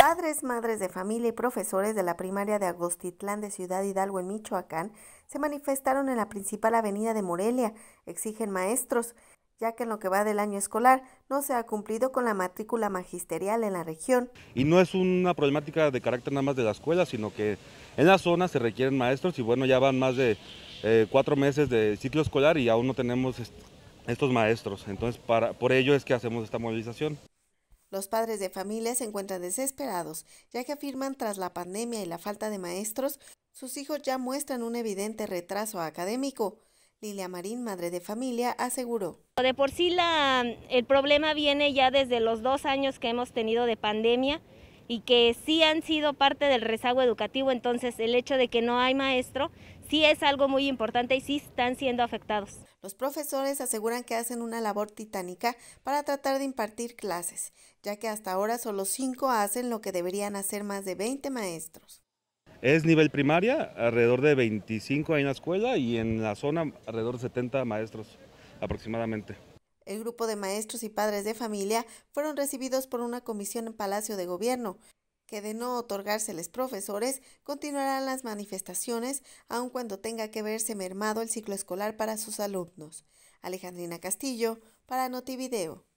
Padres, madres de familia y profesores de la primaria de Agostitlán de Ciudad Hidalgo en Michoacán se manifestaron en la principal avenida de Morelia. Exigen maestros, ya que en lo que va del año escolar no se ha cumplido con la matrícula magisterial en la región. Y no es una problemática de carácter nada más de la escuela, sino que en la zona se requieren maestros y bueno, ya van más de eh, cuatro meses de ciclo escolar y aún no tenemos estos maestros. Entonces, para, por ello es que hacemos esta movilización. Los padres de familia se encuentran desesperados, ya que afirman tras la pandemia y la falta de maestros, sus hijos ya muestran un evidente retraso académico. Lilia Marín, madre de familia, aseguró. De por sí la, el problema viene ya desde los dos años que hemos tenido de pandemia y que sí han sido parte del rezago educativo, entonces el hecho de que no hay maestro sí es algo muy importante y sí están siendo afectados. Los profesores aseguran que hacen una labor titánica para tratar de impartir clases, ya que hasta ahora solo cinco hacen lo que deberían hacer más de 20 maestros. Es nivel primaria, alrededor de 25 hay en la escuela y en la zona alrededor de 70 maestros aproximadamente. El grupo de maestros y padres de familia fueron recibidos por una comisión en Palacio de Gobierno, que de no otorgárseles profesores, continuarán las manifestaciones, aun cuando tenga que verse mermado el ciclo escolar para sus alumnos. Alejandrina Castillo, para Notivideo.